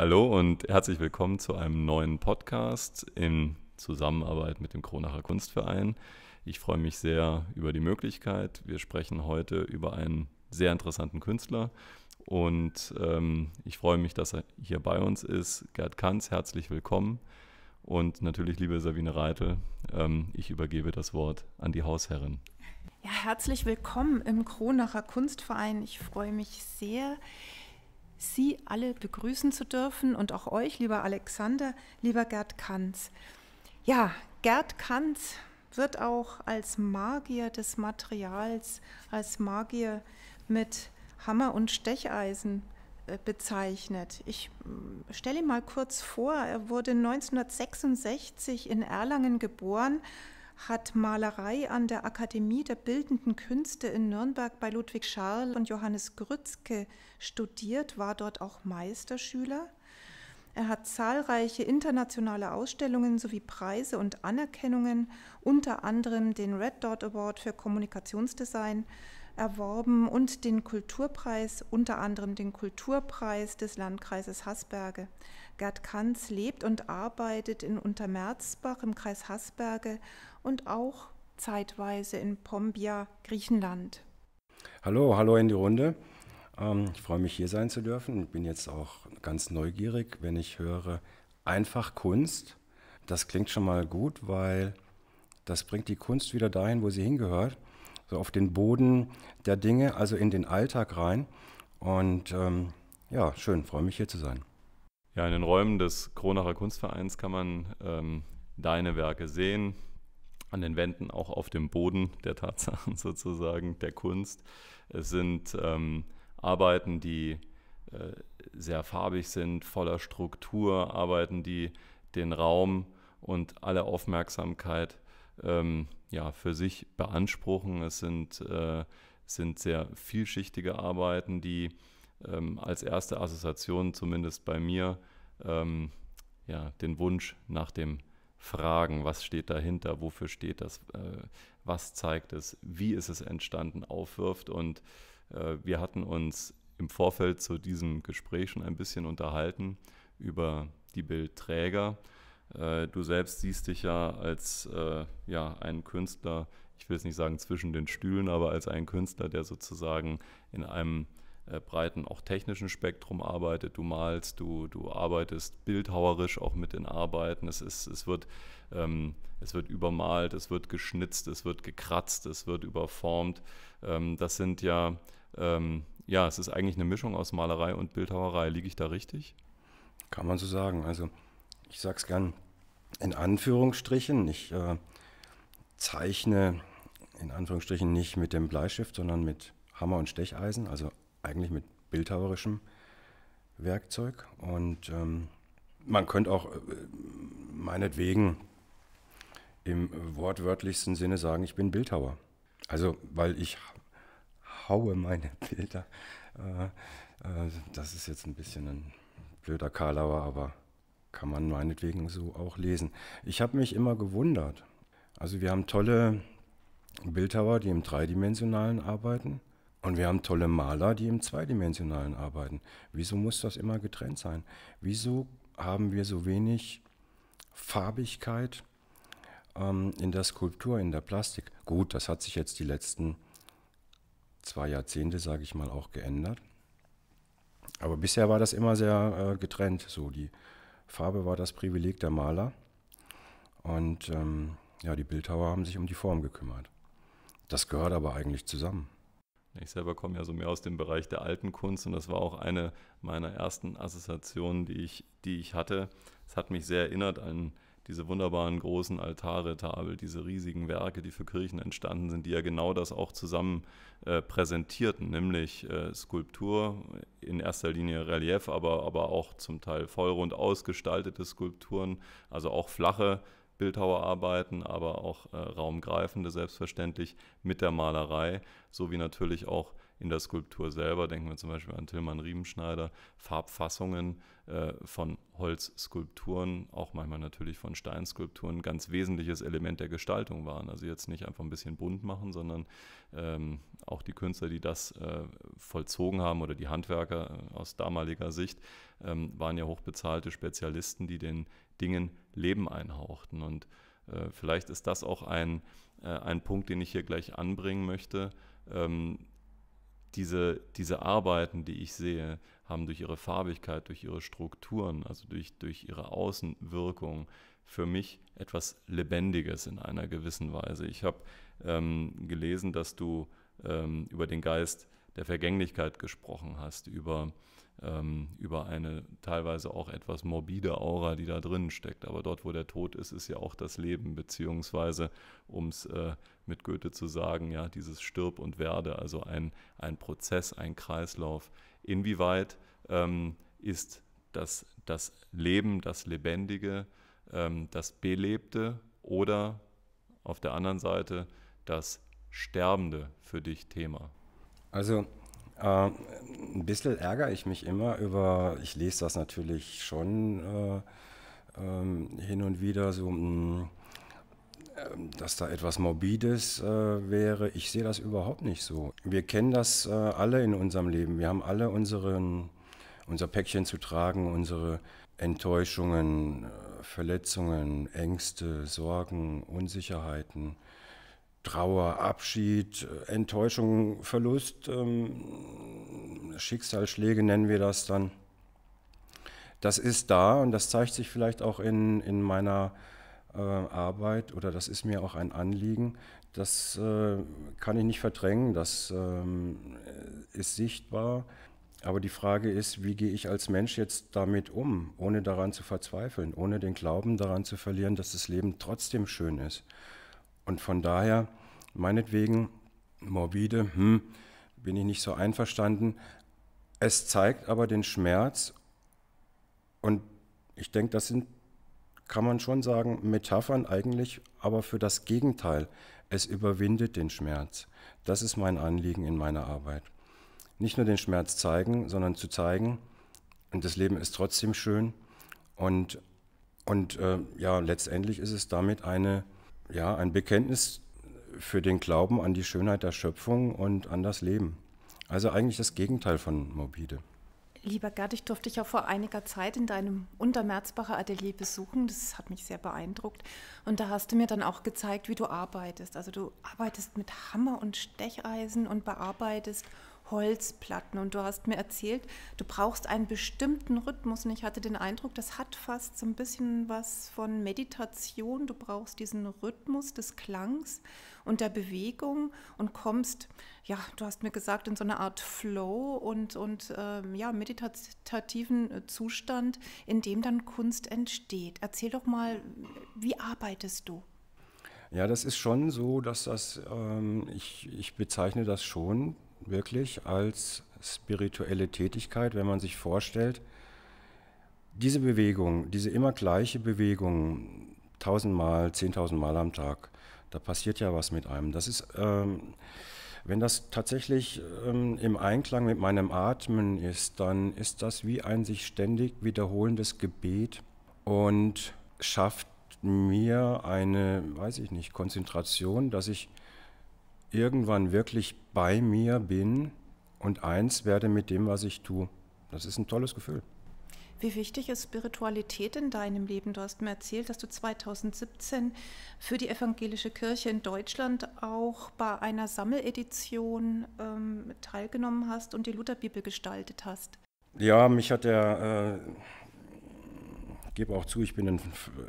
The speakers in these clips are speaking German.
Hallo und herzlich willkommen zu einem neuen Podcast in Zusammenarbeit mit dem Kronacher Kunstverein. Ich freue mich sehr über die Möglichkeit. Wir sprechen heute über einen sehr interessanten Künstler und ähm, ich freue mich, dass er hier bei uns ist. Gerd Kanz, herzlich willkommen. Und natürlich, liebe Sabine Reitel, ähm, ich übergebe das Wort an die Hausherrin. Ja, herzlich willkommen im Kronacher Kunstverein. Ich freue mich sehr, Sie alle begrüßen zu dürfen und auch euch, lieber Alexander, lieber Gerd Kanz. Ja, Gerd Kanz wird auch als Magier des Materials, als Magier mit Hammer und Stecheisen äh, bezeichnet. Ich mm, stelle ihn mal kurz vor. Er wurde 1966 in Erlangen geboren, hat Malerei an der Akademie der Bildenden Künste in Nürnberg bei Ludwig Scharl und Johannes Grützke studiert, war dort auch Meisterschüler. Er hat zahlreiche internationale Ausstellungen sowie Preise und Anerkennungen, unter anderem den Red Dot Award für Kommunikationsdesign, erworben und den Kulturpreis, unter anderem den Kulturpreis des Landkreises Hasberge. Gerd Kanz lebt und arbeitet in Untermerzbach im Kreis Hasberge und auch zeitweise in Pombia, Griechenland. Hallo, hallo in die Runde. Ähm, ich freue mich, hier sein zu dürfen. Ich bin jetzt auch ganz neugierig, wenn ich höre, einfach Kunst. Das klingt schon mal gut, weil das bringt die Kunst wieder dahin, wo sie hingehört. So auf den Boden der Dinge, also in den Alltag rein. Und ähm, ja, schön, freue mich hier zu sein. Ja, in den Räumen des Kronacher Kunstvereins kann man ähm, deine Werke sehen, an den Wänden, auch auf dem Boden der Tatsachen sozusagen, der Kunst. Es sind ähm, Arbeiten, die äh, sehr farbig sind, voller Struktur, Arbeiten, die den Raum und alle Aufmerksamkeit ähm, ja, für sich beanspruchen. Es sind, äh, sind sehr vielschichtige Arbeiten, die ähm, als erste Assoziation zumindest bei mir ähm, ja, den Wunsch nach dem fragen, was steht dahinter, wofür steht das, äh, was zeigt es, wie ist es entstanden, aufwirft. Und äh, wir hatten uns im Vorfeld zu diesem Gespräch schon ein bisschen unterhalten über die Bildträger. Äh, du selbst siehst dich ja als äh, ja, einen Künstler, ich will es nicht sagen zwischen den Stühlen, aber als einen Künstler, der sozusagen in einem äh, breiten, auch technischen Spektrum arbeitet. Du malst, du, du arbeitest bildhauerisch auch mit den Arbeiten. Es, ist, es, wird, ähm, es wird übermalt, es wird geschnitzt, es wird gekratzt, es wird überformt. Ähm, das sind ja, ähm, ja, es ist eigentlich eine Mischung aus Malerei und Bildhauerei. Liege ich da richtig? Kann man so sagen. Also ich sage es gern in Anführungsstrichen. Ich äh, zeichne in Anführungsstrichen nicht mit dem Bleistift, sondern mit Hammer und Stecheisen, also eigentlich mit bildhauerischem Werkzeug. Und ähm, man könnte auch äh, meinetwegen im wortwörtlichsten Sinne sagen, ich bin Bildhauer. Also, weil ich haue meine Bilder. Äh, äh, das ist jetzt ein bisschen ein blöder Karlauer, aber kann man meinetwegen so auch lesen. Ich habe mich immer gewundert. Also wir haben tolle Bildhauer, die im Dreidimensionalen arbeiten. Und wir haben tolle Maler, die im Zweidimensionalen arbeiten. Wieso muss das immer getrennt sein? Wieso haben wir so wenig Farbigkeit ähm, in der Skulptur, in der Plastik? Gut, das hat sich jetzt die letzten zwei Jahrzehnte, sage ich mal, auch geändert. Aber bisher war das immer sehr äh, getrennt. So die Farbe war das Privileg der Maler und ähm, ja, die Bildhauer haben sich um die Form gekümmert. Das gehört aber eigentlich zusammen. Ich selber komme ja so mehr aus dem Bereich der alten Kunst und das war auch eine meiner ersten Assoziationen, die ich, die ich hatte. Es hat mich sehr erinnert an diese wunderbaren großen Altarretabel, diese riesigen Werke, die für Kirchen entstanden sind, die ja genau das auch zusammen äh, präsentierten, nämlich äh, Skulptur, in erster Linie Relief, aber, aber auch zum Teil vollrund ausgestaltete Skulpturen, also auch flache Bildhauerarbeiten, aber auch äh, raumgreifende selbstverständlich mit der Malerei, sowie natürlich auch in der Skulptur selber, denken wir zum Beispiel an Tillmann Riemenschneider, Farbfassungen äh, von Holzskulpturen, auch manchmal natürlich von Steinskulpturen, ganz wesentliches Element der Gestaltung waren. Also jetzt nicht einfach ein bisschen bunt machen, sondern ähm, auch die Künstler, die das äh, vollzogen haben oder die Handwerker äh, aus damaliger Sicht, ähm, waren ja hochbezahlte Spezialisten, die den Dingen Leben einhauchten. Und äh, vielleicht ist das auch ein, äh, ein Punkt, den ich hier gleich anbringen möchte. Ähm, diese, diese Arbeiten, die ich sehe, haben durch ihre Farbigkeit, durch ihre Strukturen, also durch, durch ihre Außenwirkung für mich etwas Lebendiges in einer gewissen Weise. Ich habe ähm, gelesen, dass du ähm, über den Geist der Vergänglichkeit gesprochen hast, über äh, ähm, über eine teilweise auch etwas morbide Aura, die da drin steckt. Aber dort, wo der Tod ist, ist ja auch das Leben, beziehungsweise, um es äh, mit Goethe zu sagen, ja, dieses Stirb und Werde, also ein, ein Prozess, ein Kreislauf. Inwieweit ähm, ist das, das Leben, das Lebendige, ähm, das Belebte oder auf der anderen Seite das Sterbende für dich Thema? Also äh, ein bisschen ärgere ich mich immer über, ich lese das natürlich schon äh, ähm, hin und wieder so, mh, mm, ähm, dass da etwas Morbides äh, wäre. Ich sehe das überhaupt nicht so. Wir kennen das äh, alle in unserem Leben. Wir haben alle unseren, unser Päckchen zu tragen, unsere Enttäuschungen, äh, Verletzungen, Ängste, Sorgen, Unsicherheiten. Trauer, Abschied, äh, Enttäuschung, Verlust, ähm, Schicksalsschläge nennen wir das dann. Das ist da und das zeigt sich vielleicht auch in, in meiner äh, Arbeit oder das ist mir auch ein Anliegen. Das äh, kann ich nicht verdrängen, das äh, ist sichtbar. Aber die Frage ist, wie gehe ich als Mensch jetzt damit um, ohne daran zu verzweifeln, ohne den Glauben daran zu verlieren, dass das Leben trotzdem schön ist. Und von daher, meinetwegen, morbide, hm, bin ich nicht so einverstanden. Es zeigt aber den Schmerz und ich denke, das sind, kann man schon sagen, Metaphern eigentlich, aber für das Gegenteil. Es überwindet den Schmerz. Das ist mein Anliegen in meiner Arbeit. Nicht nur den Schmerz zeigen, sondern zu zeigen, und das Leben ist trotzdem schön. Und, und äh, ja, letztendlich ist es damit eine ja, ein Bekenntnis für den Glauben an die Schönheit der Schöpfung und an das Leben. Also eigentlich das Gegenteil von morbide. Lieber Gerd, ich durfte dich ja vor einiger Zeit in deinem Untermerzbacher Atelier besuchen. Das hat mich sehr beeindruckt. Und da hast du mir dann auch gezeigt, wie du arbeitest. Also du arbeitest mit Hammer und Stecheisen und bearbeitest Holzplatten. Und du hast mir erzählt, du brauchst einen bestimmten Rhythmus. Und ich hatte den Eindruck, das hat fast so ein bisschen was von Meditation. Du brauchst diesen Rhythmus des Klangs und der Bewegung und kommst, ja, du hast mir gesagt, in so eine Art Flow und, und ähm, ja, meditativen Zustand, in dem dann Kunst entsteht. Erzähl doch mal, wie arbeitest du? Ja, das ist schon so, dass das, ähm, ich, ich bezeichne das schon wirklich als spirituelle Tätigkeit, wenn man sich vorstellt, diese Bewegung, diese immer gleiche Bewegung, tausendmal, zehntausendmal am Tag, da passiert ja was mit einem. Das ist, ähm, wenn das tatsächlich ähm, im Einklang mit meinem Atmen ist, dann ist das wie ein sich ständig wiederholendes Gebet und schafft mir eine, weiß ich nicht, Konzentration, dass ich irgendwann wirklich bei mir bin und eins werde mit dem, was ich tue. Das ist ein tolles Gefühl. Wie wichtig ist Spiritualität in deinem Leben? Du hast mir erzählt, dass du 2017 für die evangelische Kirche in Deutschland auch bei einer Sammeledition ähm, teilgenommen hast und die Lutherbibel gestaltet hast. Ja, mich hat der, äh, gebe auch zu, ich bin ein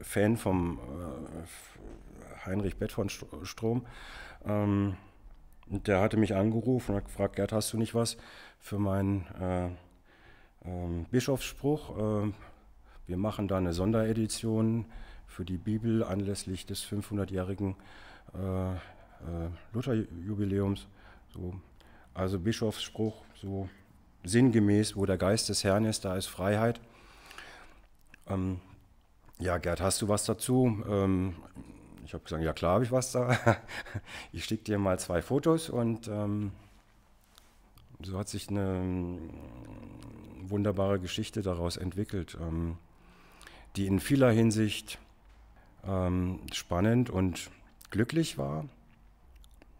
Fan vom äh, Heinrich Bett von Strom. Ähm, und der hatte mich angerufen und hat gefragt, Gerd, hast du nicht was für meinen äh, äh, Bischofsspruch? Äh, wir machen da eine Sonderedition für die Bibel anlässlich des 500-jährigen äh, äh, Lutherjubiläums. So. Also Bischofsspruch, so sinngemäß, wo der Geist des Herrn ist, da ist Freiheit. Ähm, ja, Gerd, hast du was dazu? Ähm, ich habe gesagt, ja klar habe ich was da. Ich schicke dir mal zwei Fotos und ähm, so hat sich eine ähm, wunderbare Geschichte daraus entwickelt, ähm, die in vieler Hinsicht ähm, spannend und glücklich war.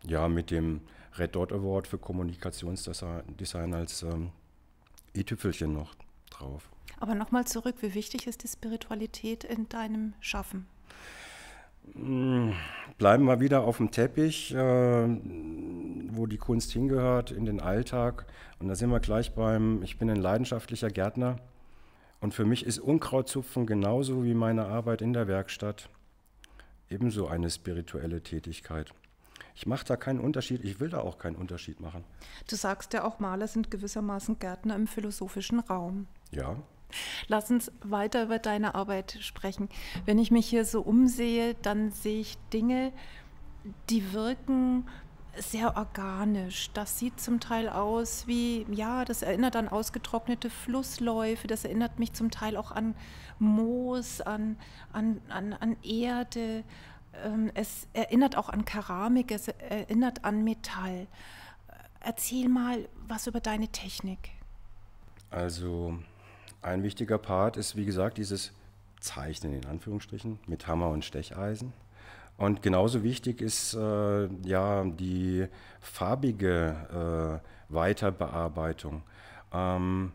Ja, mit dem Red Dot Award für Kommunikationsdesign als e ähm, tüpfelchen noch drauf. Aber nochmal zurück, wie wichtig ist die Spiritualität in deinem Schaffen? Hm, bleiben wir wieder auf dem Teppich, äh, wo die Kunst hingehört, in den Alltag. Und da sind wir gleich beim, ich bin ein leidenschaftlicher Gärtner. Und für mich ist Unkrautzupfen genauso wie meine Arbeit in der Werkstatt ebenso eine spirituelle Tätigkeit. Ich mache da keinen Unterschied, ich will da auch keinen Unterschied machen. Du sagst ja auch, Maler sind gewissermaßen Gärtner im philosophischen Raum. Ja, Lass uns weiter über deine Arbeit sprechen. Wenn ich mich hier so umsehe, dann sehe ich Dinge, die wirken sehr organisch. Das sieht zum Teil aus wie, ja, das erinnert an ausgetrocknete Flussläufe, das erinnert mich zum Teil auch an Moos, an, an, an, an Erde. Ähm, es erinnert auch an Keramik, es erinnert an Metall. Erzähl mal was über deine Technik. Also ein wichtiger Part ist, wie gesagt, dieses Zeichnen in Anführungsstrichen mit Hammer und Stecheisen. Und genauso wichtig ist äh, ja die farbige äh, Weiterbearbeitung. Ähm,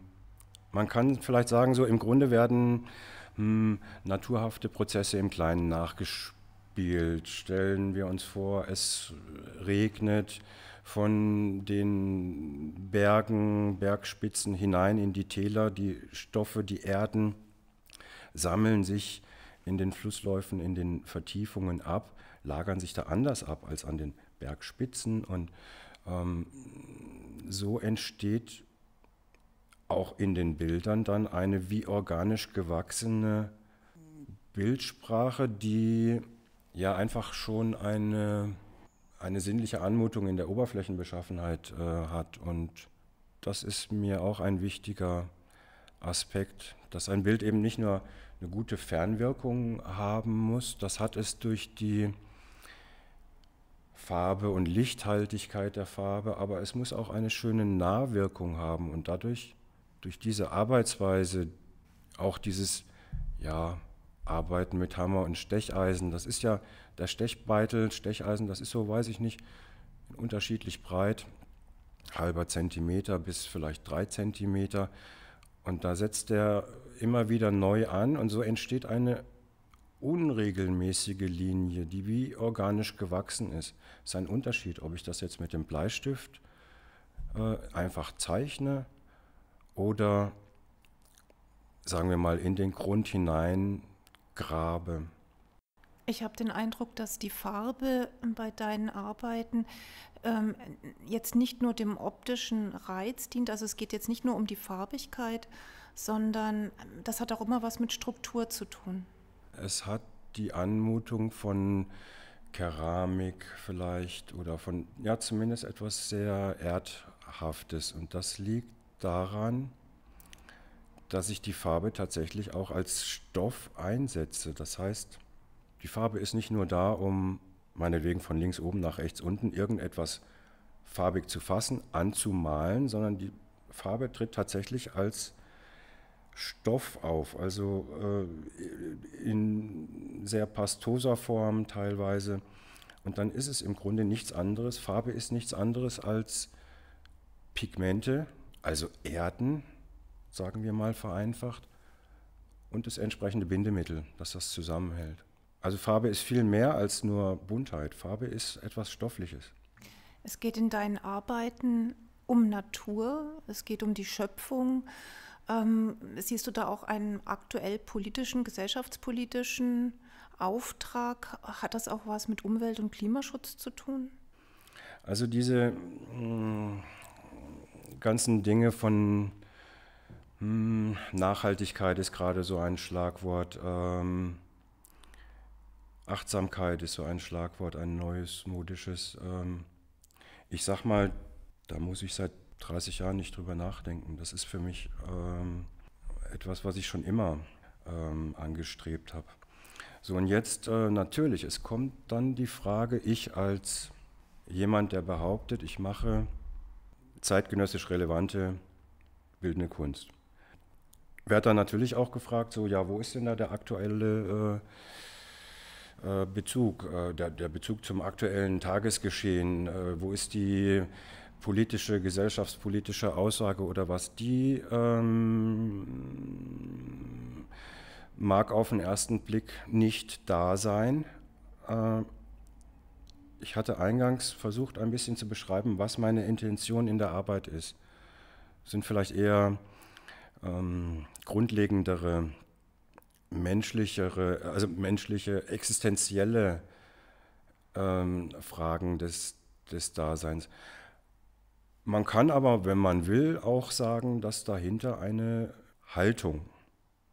man kann vielleicht sagen, so im Grunde werden mh, hm, naturhafte Prozesse im Kleinen nachgespielt Bild stellen wir uns vor, es regnet von den Bergen, Bergspitzen hinein in die Täler, die Stoffe, die Erden sammeln sich in den Flussläufen, in den Vertiefungen ab, lagern sich da anders ab als an den Bergspitzen und ähm, so entsteht auch in den Bildern dann eine wie organisch gewachsene Bildsprache, die ja einfach schon eine, eine sinnliche Anmutung in der Oberflächenbeschaffenheit äh, hat. Und das ist mir auch ein wichtiger Aspekt, dass ein Bild eben nicht nur eine gute Fernwirkung haben muss, das hat es durch die Farbe und Lichthaltigkeit der Farbe, aber es muss auch eine schöne Nahwirkung haben und dadurch, durch diese Arbeitsweise, auch dieses, ja, arbeiten mit Hammer und Stecheisen. Das ist ja der Stechbeitel, Stecheisen, das ist so, weiß ich nicht, unterschiedlich breit, halber Zentimeter bis vielleicht drei Zentimeter. Und da setzt er immer wieder neu an und so entsteht eine unregelmäßige Linie, die wie organisch gewachsen ist. Es ist ein Unterschied, ob ich das jetzt mit dem Bleistift äh, einfach zeichne oder sagen wir mal in den Grund hinein Grabe. Ich habe den Eindruck, dass die Farbe bei deinen Arbeiten ähm, jetzt nicht nur dem optischen Reiz dient, also es geht jetzt nicht nur um die Farbigkeit, sondern ähm, das hat auch immer was mit Struktur zu tun. Es hat die Anmutung von Keramik vielleicht oder von, ja zumindest etwas sehr Erdhaftes und das liegt daran, dass ich die Farbe tatsächlich auch als Stoff einsetze. Das heißt, die Farbe ist nicht nur da, um meinetwegen von links oben nach rechts unten irgendetwas farbig zu fassen, anzumalen, sondern die Farbe tritt tatsächlich als Stoff auf, also äh, in sehr pastoser Form teilweise. Und dann ist es im Grunde nichts anderes. Farbe ist nichts anderes als Pigmente, also Erden, sagen wir mal vereinfacht, und das entsprechende Bindemittel, dass das zusammenhält. Also Farbe ist viel mehr als nur Buntheit. Farbe ist etwas Stoffliches. Es geht in deinen Arbeiten um Natur, es geht um die Schöpfung. Ähm, siehst du da auch einen aktuell politischen, gesellschaftspolitischen Auftrag? Hat das auch was mit Umwelt- und Klimaschutz zu tun? Also diese mh, mm, ganzen Dinge von hm, Nachhaltigkeit ist gerade so ein Schlagwort. Ähm, Achtsamkeit ist so ein Schlagwort, ein neues, modisches. Ähm, ich sag mal, da muss ich seit 30 Jahren nicht drüber nachdenken. Das ist für mich ähm, etwas, was ich schon immer ähm, angestrebt habe. So, und jetzt äh, natürlich, es kommt dann die Frage, ich als jemand, der behauptet, ich mache zeitgenössisch relevante bildende Kunst werde dann natürlich auch gefragt, so, ja, wo ist denn da der aktuelle äh, äh, Bezug, äh, der, der, Bezug zum aktuellen Tagesgeschehen, äh, wo ist die politische, gesellschaftspolitische Aussage oder was die ähm, mag auf den ersten Blick nicht da sein. Äh, ich hatte eingangs versucht, ein bisschen zu beschreiben, was meine Intention in der Arbeit ist. Sind vielleicht eher ähm, grundlegendere, menschlichere, also menschliche, existenzielle ähm, Fragen des, des Daseins. Man kann aber, wenn man will, auch sagen, dass dahinter eine Haltung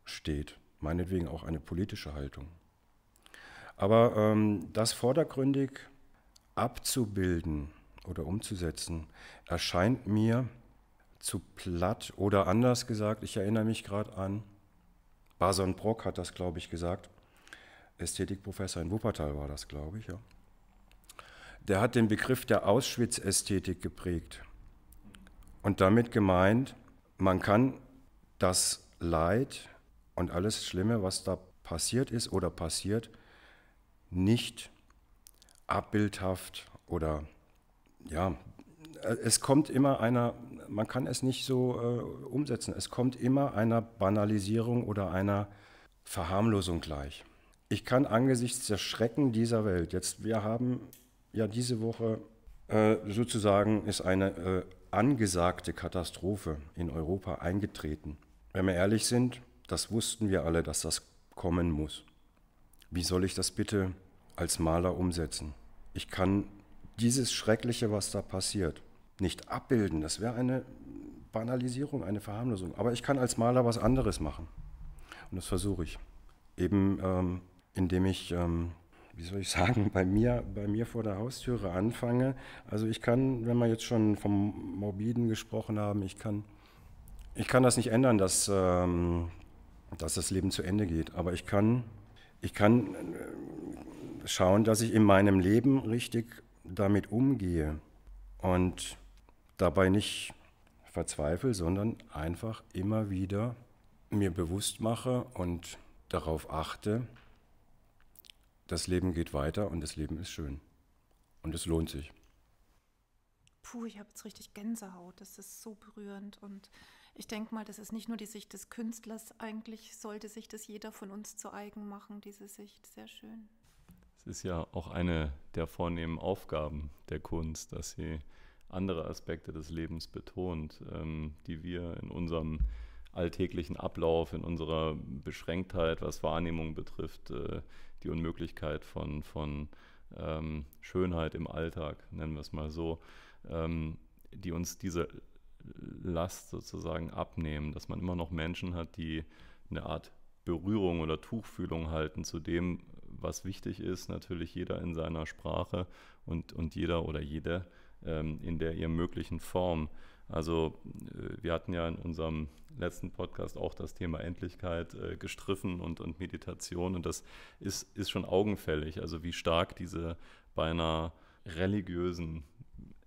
steht, meinetwegen auch eine politische Haltung. Aber ähm, das vordergründig abzubilden oder umzusetzen, erscheint mir zu platt. Oder anders gesagt, ich erinnere mich gerade an, Bason Brock hat das, glaube ich, gesagt. Ästhetikprofessor in Wuppertal war das, glaube ich, ja. Der hat den Begriff der Auschwitz-Ästhetik geprägt. Und damit gemeint, man kann das Leid und alles Schlimme, was da passiert ist oder passiert, nicht abbildhaft oder ja, es kommt immer einer man kann es nicht so äh, umsetzen. Es kommt immer einer Banalisierung oder einer Verharmlosung gleich. Ich kann angesichts der Schrecken dieser Welt, jetzt wir haben ja diese Woche äh, sozusagen ist eine äh, angesagte Katastrophe in Europa eingetreten. Wenn wir ehrlich sind, das wussten wir alle, dass das kommen muss. Wie soll ich das bitte als Maler umsetzen? Ich kann dieses Schreckliche, was da passiert, nicht abbilden. Das wäre eine Banalisierung, eine Verharmlosung. Aber ich kann als Maler was anderes machen. Und das versuche ich. Eben ähm, indem ich, ähm, wie soll ich sagen, bei mir, bei mir vor der Haustüre anfange. Also ich kann, wenn wir jetzt schon vom Morbiden gesprochen haben, ich kann, ich kann das nicht ändern, dass, ähm, dass das Leben zu Ende geht. Aber ich kann, ich kann äh, schauen, dass ich in meinem Leben richtig damit umgehe. Und dabei nicht verzweifle, sondern einfach immer wieder mir bewusst mache und darauf achte, das Leben geht weiter und das Leben ist schön. Und es lohnt sich. Puh, ich habe jetzt richtig Gänsehaut. Das ist so berührend. Und ich denke mal, das ist nicht nur die Sicht des Künstlers. Eigentlich sollte sich das jeder von uns zu eigen machen, diese Sicht. Sehr schön. Es ist ja auch eine der vornehmen Aufgaben der Kunst, dass sie andere Aspekte des Lebens betont, ähm, die wir in unserem alltäglichen Ablauf, in unserer Beschränktheit, was Wahrnehmung betrifft, äh, die Unmöglichkeit von, von ähm, Schönheit im Alltag, nennen wir es mal so, ähm, die uns diese Last sozusagen abnehmen, dass man immer noch Menschen hat, die eine Art Berührung oder Tuchfühlung halten zu dem, was wichtig ist, natürlich jeder in seiner Sprache und, und jeder oder jede ähm, in der ihr möglichen Form. Also äh, wir hatten ja in unserem letzten Podcast auch das Thema Endlichkeit äh, gestriffen und, und Meditation und das ist, ist schon augenfällig, also wie stark diese beinahe religiösen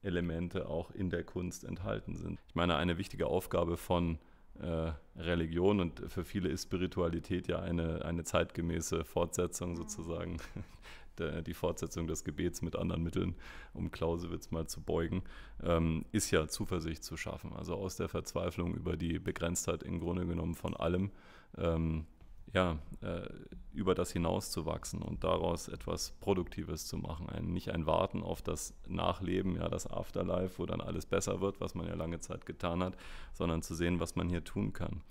Elemente auch in der Kunst enthalten sind. Ich meine, eine wichtige Aufgabe von äh, Religion und für viele ist Spiritualität ja eine, eine zeitgemäße Fortsetzung sozusagen äh, die Fortsetzung des Gebets mit anderen Mitteln, um Clausewitz mal zu beugen, ähm, ist ja Zuversicht zu schaffen. Also aus der Verzweiflung über die Begrenztheit im Grunde genommen von allem, ähm, ja, äh, über das hinauszuwachsen und daraus etwas Produktives zu machen. Ein, nicht ein Warten auf das Nachleben, ja, das Afterlife, wo dann alles besser wird, was man ja lange Zeit getan hat, sondern zu sehen, was man hier tun kann.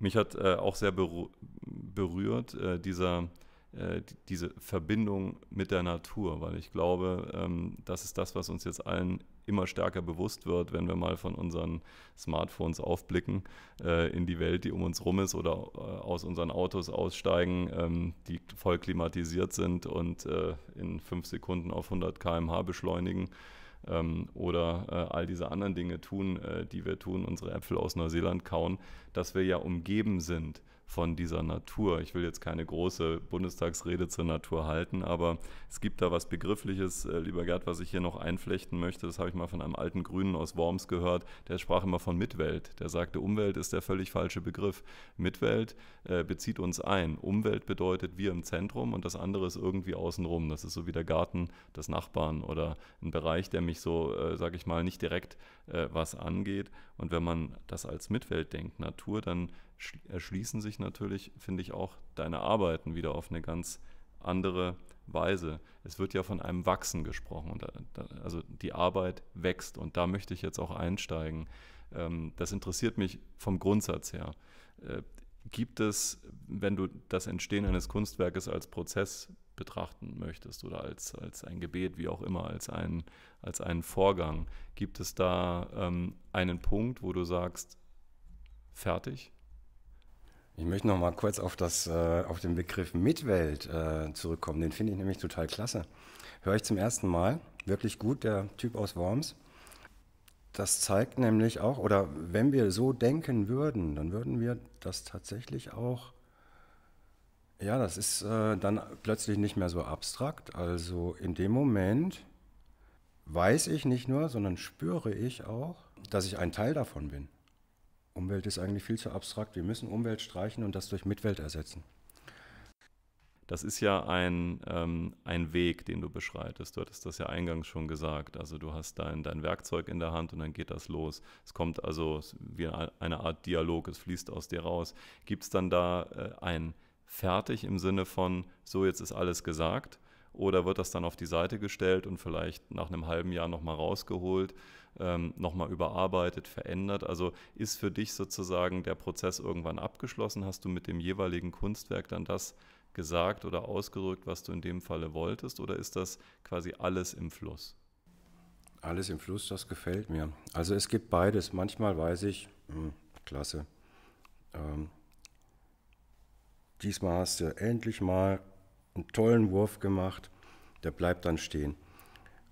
Mich hat äh, auch sehr berührt äh, dieser äh, diese Verbindung mit der Natur, weil ich glaube, ähm, das ist das, was uns jetzt allen immer stärker bewusst wird, wenn wir mal von unseren Smartphones aufblicken äh, in die Welt, die um uns rum ist oder äh, aus unseren Autos aussteigen, ähm, die voll klimatisiert sind und äh, in fünf Sekunden auf 100 km/h beschleunigen ähm, oder äh, all diese anderen Dinge tun, äh, die wir tun, unsere Äpfel aus Neuseeland kauen, dass wir ja umgeben sind von dieser Natur. Ich will jetzt keine große Bundestagsrede zur Natur halten, aber es gibt da was Begriffliches, äh, lieber Gerd, was ich hier noch einflechten möchte. Das habe ich mal von einem alten Grünen aus Worms gehört. Der sprach immer von Mitwelt. Der sagte, Umwelt ist der völlig falsche Begriff. Mitwelt äh, bezieht uns ein. Umwelt bedeutet wir im Zentrum und das andere ist irgendwie außenrum. Das ist so wie der Garten des Nachbarn oder ein Bereich, der mich so, äh, sage ich mal, nicht direkt äh, was angeht. Und wenn man das als Mitwelt denkt, Natur, dann erschließen äh, sich natürlich, finde ich, auch deine Arbeiten wieder auf eine ganz andere Weise. Es wird ja von einem Wachsen gesprochen. Und da, also die Arbeit wächst und da möchte ich jetzt auch einsteigen. Ähm, das interessiert mich vom Grundsatz her. Äh, gibt es, wenn du das Entstehen eines Kunstwerkes als Prozess betrachten möchtest oder als, als ein Gebet, wie auch immer, als, ein, als einen Vorgang, gibt es da ähm, einen Punkt, wo du sagst, fertig? Ich möchte noch mal kurz auf, das, äh, auf den Begriff Mitwelt äh, zurückkommen. Den finde ich nämlich total klasse. Höre ich zum ersten Mal. Wirklich gut, der Typ aus Worms. Das zeigt nämlich auch, oder wenn wir so denken würden, dann würden wir das tatsächlich auch ja, das ist äh, dann plötzlich nicht mehr so abstrakt. Also in dem Moment weiß ich nicht nur, sondern spüre ich auch, dass ich ein Teil davon bin. Umwelt ist eigentlich viel zu abstrakt. Wir müssen Umwelt streichen und das durch Mitwelt ersetzen. Das ist ja ein, ähm, ein Weg, den du beschreitest. Du hattest das ja eingangs schon gesagt. Also du hast dein, dein Werkzeug in der Hand und dann geht das los. Es kommt also wie eine Art Dialog, es fließt aus dir raus. Gibt es dann da äh, ein Fertig im Sinne von, so jetzt ist alles gesagt? Oder wird das dann auf die Seite gestellt und vielleicht nach einem halben Jahr nochmal rausgeholt, ähm, nochmal überarbeitet, verändert? Also ist für dich sozusagen der Prozess irgendwann abgeschlossen? Hast du mit dem jeweiligen Kunstwerk dann das gesagt oder ausgerückt, was du in dem Falle wolltest? Oder ist das quasi alles im Fluss? Alles im Fluss, das gefällt mir. Also es gibt beides. Manchmal weiß ich, mh, hm, klasse. Ähm, diesmal hast du endlich mal einen tollen Wurf gemacht, der bleibt dann stehen.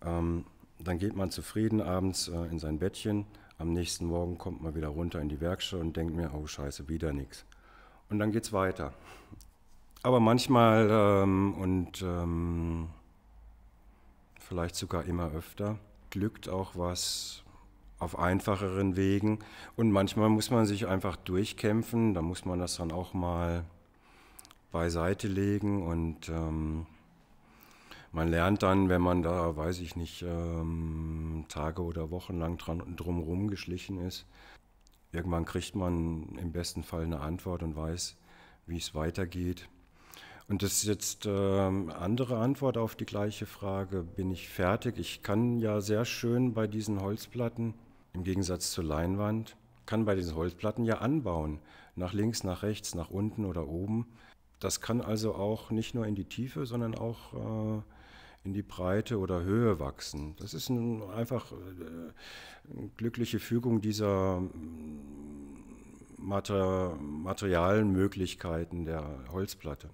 Ähm, dann geht man zufrieden abends äh, in sein Bettchen. Am nächsten Morgen kommt man wieder runter in die Werkstatt und denkt mir, oh Scheiße, wieder nichts. Und dann geht es weiter. Aber manchmal ähm, und ähm, vielleicht sogar immer öfter glückt auch was auf einfacheren Wegen. Und manchmal muss man sich einfach durchkämpfen. Da muss man das dann auch mal beiseite legen und ähm, man lernt dann, wenn man da, weiß ich nicht, ähm, Tage oder Wochen lang dran, drumherum geschlichen ist, irgendwann kriegt man im besten Fall eine Antwort und weiß, wie es weitergeht. Und das ist jetzt ähm, andere Antwort auf die gleiche Frage. Bin ich fertig? Ich kann ja sehr schön bei diesen Holzplatten, im Gegensatz zur Leinwand, kann bei diesen Holzplatten ja anbauen. Nach links, nach rechts, nach unten oder oben. Das kann also auch nicht nur in die Tiefe, sondern auch äh, in die Breite oder Höhe wachsen. Das ist ein, einfach äh, eine glückliche Fügung dieser mm, Mater Materialmöglichkeiten der Holzplatte.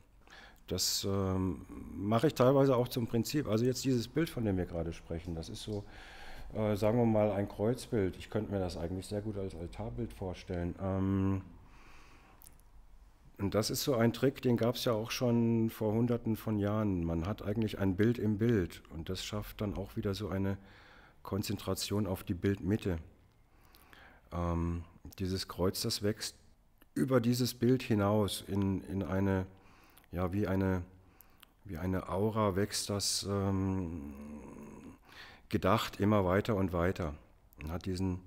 Das ähm, mache ich teilweise auch zum Prinzip. Also jetzt dieses Bild, von dem wir gerade sprechen, das ist so, äh, sagen wir mal, ein Kreuzbild. Ich könnte mir das eigentlich sehr gut als Altarbild vorstellen. Ähm, und das ist so ein Trick, den gab es ja auch schon vor hunderten von Jahren. Man hat eigentlich ein Bild im Bild und das schafft dann auch wieder so eine Konzentration auf die Bildmitte. Ähm, dieses Kreuz, das wächst über dieses Bild hinaus in, in eine, ja, wie eine, wie eine Aura wächst das ähm, gedacht immer weiter und weiter. Und hat diesen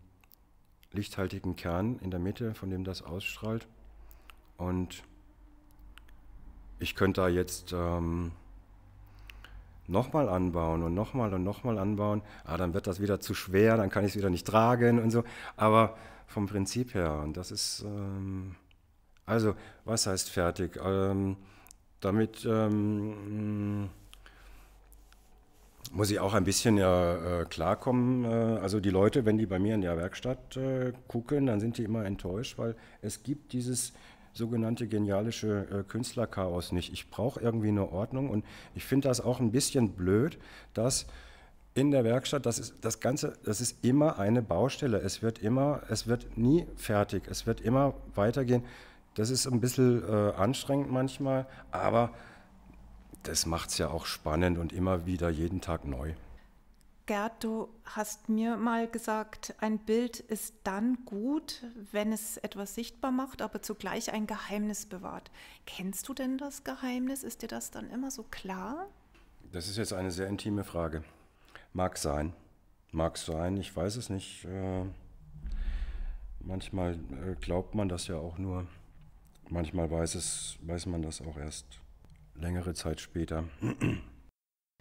lichthaltigen Kern in der Mitte, von dem das ausstrahlt. Und ich könnte da jetzt ähm, nochmal anbauen und nochmal und nochmal anbauen. Ah, dann wird das wieder zu schwer, dann kann ich es wieder nicht tragen und so. Aber vom Prinzip her, und das ist, ähm, also, was heißt fertig? Ähm, damit ähm, muss ich auch ein bisschen ja äh, klarkommen. Äh, also die Leute, wenn die bei mir in der Werkstatt äh, gucken, dann sind die immer enttäuscht, weil es gibt dieses sogenannte genialische äh, Künstlerchaos nicht. Ich brauche irgendwie eine Ordnung und ich finde das auch ein bisschen blöd, dass in der Werkstatt, das ist das Ganze, das ist immer eine Baustelle. Es wird immer, es wird nie fertig, es wird immer weitergehen. Das ist ein bisschen äh, anstrengend manchmal, aber das macht es ja auch spannend und immer wieder jeden Tag neu. Gerd, du hast mir mal gesagt, ein Bild ist dann gut, wenn es etwas sichtbar macht, aber zugleich ein Geheimnis bewahrt. Kennst du denn das Geheimnis? Ist dir das dann immer so klar? Das ist jetzt eine sehr intime Frage. Mag sein. Mag sein, ich weiß es nicht. Äh, manchmal äh, glaubt man das ja auch nur. Manchmal weiß, es, weiß man das auch erst längere Zeit später.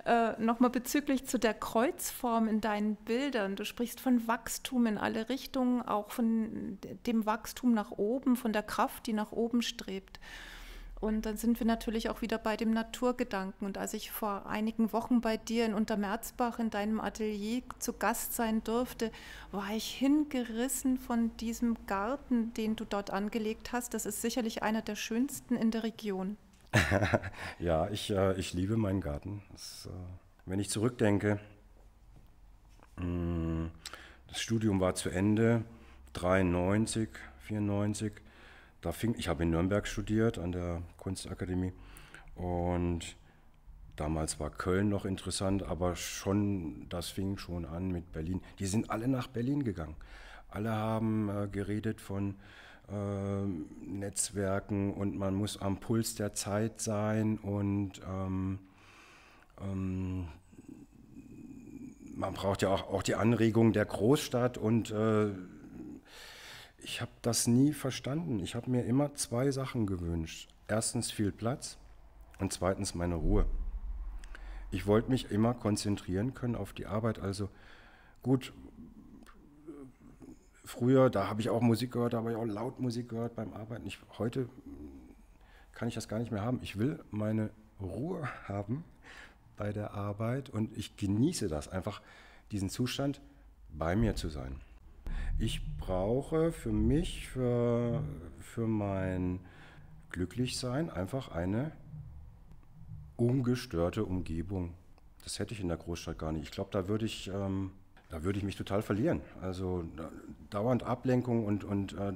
Äh, Nochmal bezüglich zu der Kreuzform in deinen Bildern. Du sprichst von Wachstum in alle Richtungen, auch von dem Wachstum nach oben, von der Kraft, die nach oben strebt. Und dann sind wir natürlich auch wieder bei dem Naturgedanken. Und als ich vor einigen Wochen bei dir in Untermerzbach in deinem Atelier zu Gast sein durfte, war ich hingerissen von diesem Garten, den du dort angelegt hast. Das ist sicherlich einer der schönsten in der Region. ja, ich, äh, ich liebe meinen Garten. Das, äh, wenn ich zurückdenke, mh, mm, das Studium war zu Ende, 93, 94. Da fing, ich habe in Nürnberg studiert an der Kunstakademie und Damals war Köln noch interessant, aber schon, das fing schon an mit Berlin. Die sind alle nach Berlin gegangen. Alle haben äh, geredet von ähm, Netzwerken und man muss am Puls der Zeit sein und ähm, ähm, man braucht ja auch, auch die Anregung der Großstadt und äh, ich habe das nie verstanden. Ich habe mir immer zwei Sachen gewünscht. Erstens viel Platz und zweitens meine Ruhe. Ich wollte mich immer konzentrieren können auf die Arbeit. Also gut, Früher, da habe ich auch Musik gehört, da habe ich auch laut Musik gehört beim Arbeiten. Ich, heute hm, kann ich das gar nicht mehr haben. Ich will meine Ruhe haben bei der Arbeit und ich genieße das einfach, diesen Zustand bei mir zu sein. Ich brauche für mich, für, für mein Glücklichsein einfach eine ungestörte Umgebung. Das hätte ich in der Großstadt gar nicht. Ich glaube, da würde ich... Ähm, da würde ich mich total verlieren. Also dauernd Ablenkung und, und äh,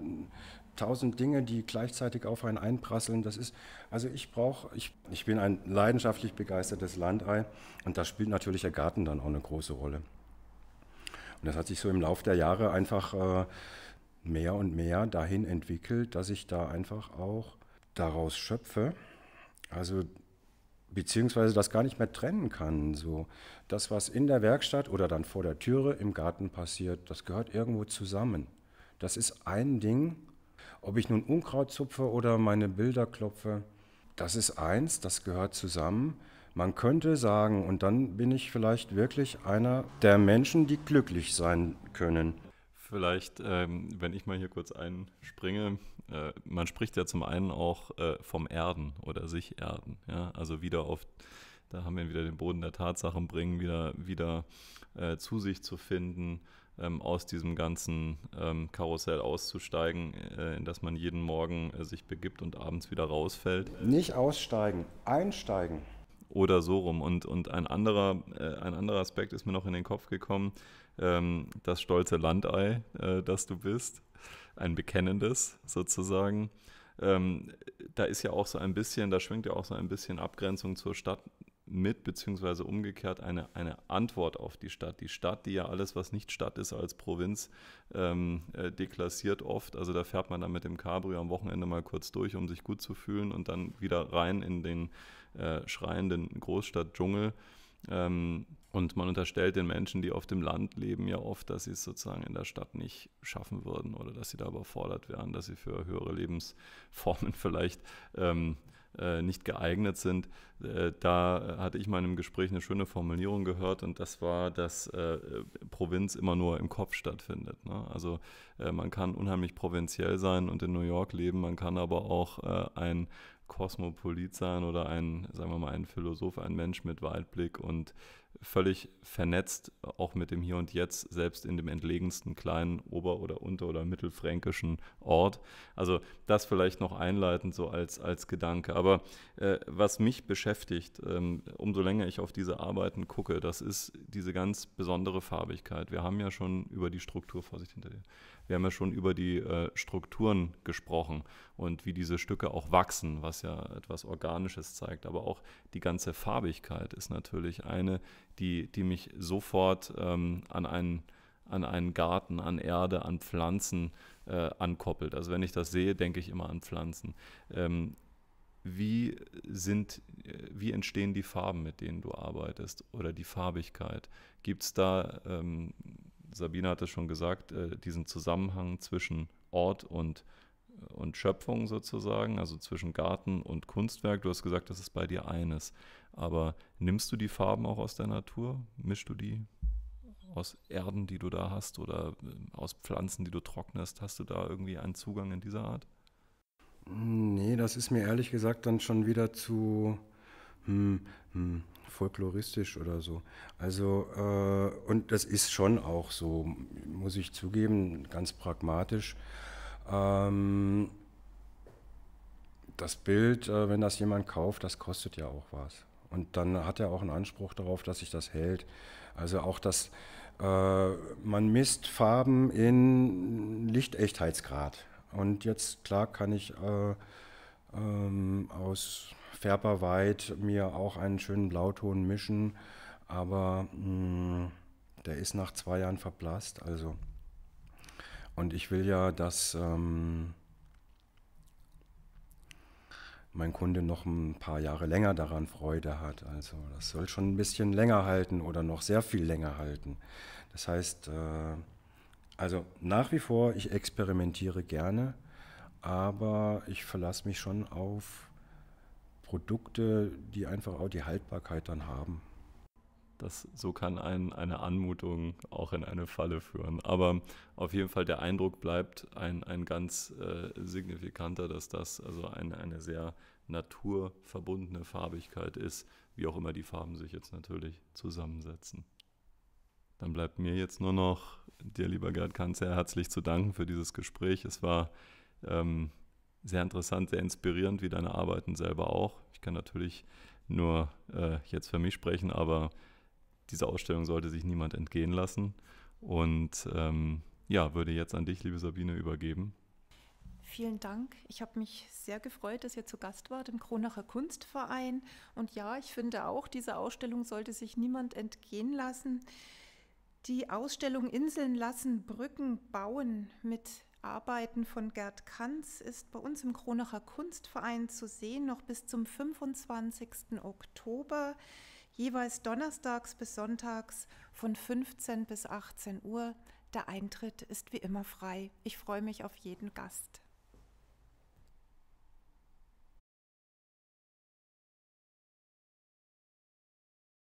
tausend Dinge, die gleichzeitig auf einen einprasseln. Das ist, also ich brauche, ich, ich bin ein leidenschaftlich begeistertes Landei und da spielt natürlich der Garten dann auch eine große Rolle. Und das hat sich so im Laufe der Jahre einfach äh, mehr und mehr dahin entwickelt, dass ich da einfach auch daraus schöpfe. Also beziehungsweise das gar nicht mehr trennen kann. So. Das, was in der Werkstatt oder dann vor der Türe im Garten passiert, das gehört irgendwo zusammen. Das ist ein Ding. Ob ich nun Unkraut zupfe oder meine Bilder klopfe, das ist eins, das gehört zusammen. Man könnte sagen, und dann bin ich vielleicht wirklich einer der Menschen, die glücklich sein können. Vielleicht, ähm, wenn ich mal hier kurz einspringe, äh, man spricht ja zum einen auch äh, vom Erden oder sich Erden. Ja? Also wieder auf, da haben wir wieder den Boden der Tatsachen bringen, wieder, wieder äh, zu sich zu finden, ähm, aus diesem ganzen ähm, Karussell auszusteigen, äh, in das man jeden Morgen äh, sich begibt und abends wieder rausfällt. Nicht aussteigen, einsteigen oder so rum. Und, und ein, anderer, äh, ein anderer Aspekt ist mir noch in den Kopf gekommen, ähm, das stolze Landei, äh, das du bist ein bekennendes sozusagen. Ähm, da ist ja auch so ein bisschen, da schwingt ja auch so ein bisschen Abgrenzung zur Stadt mit, beziehungsweise umgekehrt eine, eine Antwort auf die Stadt. Die Stadt, die ja alles, was nicht Stadt ist, als Provinz ähm, äh, deklassiert oft. Also da fährt man dann mit dem Cabrio am Wochenende mal kurz durch, um sich gut zu fühlen und dann wieder rein in den äh, schreienden Großstadtdschungel. Ähm, und man unterstellt den Menschen, die auf dem Land leben, ja oft, dass sie es sozusagen in der Stadt nicht schaffen würden oder dass sie da überfordert wären, dass sie für höhere Lebensformen vielleicht ähm, äh, nicht geeignet sind. Äh, da hatte ich mal in einem Gespräch eine schöne Formulierung gehört und das war, dass äh, Provinz immer nur im Kopf stattfindet. Ne? Also äh, man kann unheimlich provinziell sein und in New York leben, man kann aber auch äh, ein Kosmopolit sein oder ein, sagen wir mal, ein Philosoph, ein Mensch mit Weitblick und völlig vernetzt, auch mit dem Hier und Jetzt, selbst in dem entlegensten kleinen Ober- oder Unter- oder Mittelfränkischen Ort. Also das vielleicht noch einleitend so als, als Gedanke. Aber äh, was mich beschäftigt, ähm, umso länger ich auf diese Arbeiten gucke, das ist diese ganz besondere Farbigkeit. Wir haben ja schon über die Struktur, Vorsicht hinter dir, wir haben ja schon über die äh, Strukturen gesprochen und wie diese Stücke auch wachsen, was ja etwas Organisches zeigt. Aber auch die ganze Farbigkeit ist natürlich eine, die, die mich sofort ähm, an einen an einen Garten, an Erde, an Pflanzen äh, ankoppelt. Also wenn ich das sehe, denke ich immer an Pflanzen. Ähm, wie, sind, äh, wie entstehen die Farben, mit denen du arbeitest oder die Farbigkeit? Gibt es da ähm, Sabine hat es schon gesagt, äh, diesen Zusammenhang zwischen Ort und, und Schöpfung sozusagen, also zwischen Garten und Kunstwerk. Du hast gesagt, das ist bei dir eines. Aber nimmst du die Farben auch aus der Natur? Mischst du die aus Erden, die du da hast oder äh, aus Pflanzen, die du trocknest? Hast du da irgendwie einen Zugang in dieser Art? Hm, nee, das ist mir ehrlich gesagt dann schon wieder zu. Hm, hm folkloristisch oder so. Also, äh, und das ist schon auch so, muss ich zugeben, ganz pragmatisch. Ähm, das Bild, äh, wenn das jemand kauft, das kostet ja auch was. Und dann hat er auch einen Anspruch darauf, dass sich das hält. Also auch das, äh, man misst Farben in Lichtechtheitsgrad. Und jetzt, klar, kann ich äh, ähm, aus färberweit mir auch einen schönen Blauton mischen, aber mh, hm, der ist nach zwei Jahren verblasst. Also. Und ich will ja, dass ähm, mein Kunde noch ein paar Jahre länger daran Freude hat. Also das soll schon ein bisschen länger halten oder noch sehr viel länger halten. Das heißt, äh, also nach wie vor, ich experimentiere gerne, aber ich verlasse mich schon auf Produkte, die einfach auch die Haltbarkeit dann haben. Das, so kann ein, eine Anmutung auch in eine Falle führen. Aber auf jeden Fall der Eindruck bleibt ein, ein ganz äh, signifikanter, dass das also ein, eine sehr naturverbundene Farbigkeit ist, wie auch immer die Farben sich jetzt natürlich zusammensetzen. Dann bleibt mir jetzt nur noch dir, lieber Gerd Kanzer, herzlich zu danken für dieses Gespräch. Es war ähm, sehr interessant, sehr inspirierend, wie deine Arbeiten selber auch. Ich kann natürlich nur äh, jetzt für mich sprechen, aber diese Ausstellung sollte sich niemand entgehen lassen. Und ähm, ja, würde jetzt an dich, liebe Sabine, übergeben. Vielen Dank. Ich habe mich sehr gefreut, dass ihr zu Gast wart im Kronacher Kunstverein. Und ja, ich finde auch, diese Ausstellung sollte sich niemand entgehen lassen. Die Ausstellung Inseln lassen, Brücken bauen mit Arbeiten von Gerd Kanz ist bei uns im Kronacher Kunstverein zu sehen, noch bis zum 25. Oktober, jeweils donnerstags bis sonntags von 15 bis 18 Uhr. Der Eintritt ist wie immer frei. Ich freue mich auf jeden Gast.